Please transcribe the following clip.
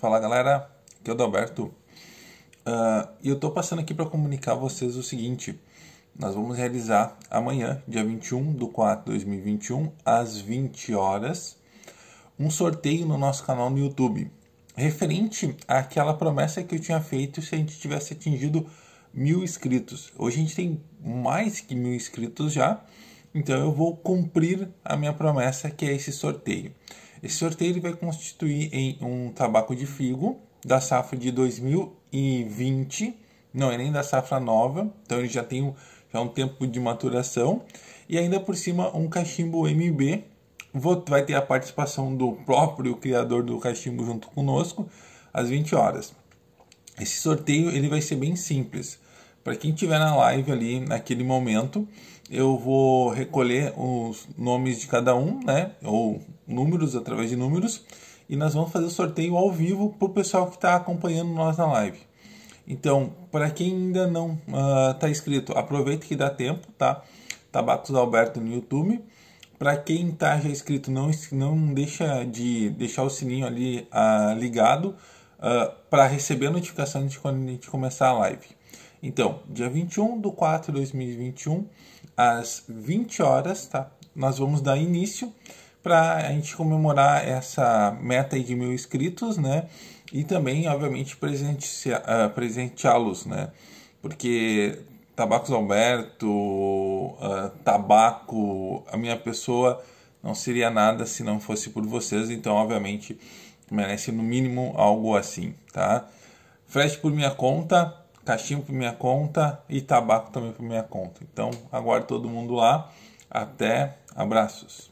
Fala galera, aqui é o Dalberto ah, e uh, eu estou passando aqui para comunicar a vocês o seguinte: nós vamos realizar amanhã, dia 21 de 4 de 2021, às 20 horas, um sorteio no nosso canal no YouTube, referente àquela promessa que eu tinha feito se a gente tivesse atingido mil inscritos. Hoje a gente tem mais que mil inscritos já então eu vou cumprir a minha promessa, que é esse sorteio. Esse sorteio vai constituir em um tabaco de figo da safra de 2020, não é nem da safra nova, então ele já tem já é um tempo de maturação, e ainda por cima um cachimbo MB. Vou, vai ter a participação do próprio criador do cachimbo junto conosco às 20 horas. Esse sorteio ele vai ser bem simples. Para quem estiver na live ali naquele momento, eu vou recolher os nomes de cada um, né? Ou números através de números. E nós vamos fazer o sorteio ao vivo para o pessoal que está acompanhando nós na live. Então, para quem ainda não está ah, uh, inscrito, aproveite que dá tempo, tá? Tabacos Alberto no YouTube. Para quem está já inscrito, não, não deixa de deixar o sininho ali uh, ligado uh, ah, para receber a notificação de quando a gente começar a live. Então, dia 21 de 4 de 2021, às 20 horas, tá? Nós vamos dar início para a gente comemorar essa meta de mil inscritos, né? E também, obviamente, ah, presenteá-los, né? Porque Tabacos Alberto, uh, Tabaco, a minha pessoa não seria nada se não fosse por vocês, então, obviamente, merece no mínimo algo assim, tá? Frete por minha conta, cachimbo para minha conta e tabaco também para minha conta. Então, aguardo todo mundo lá. Até, abraços.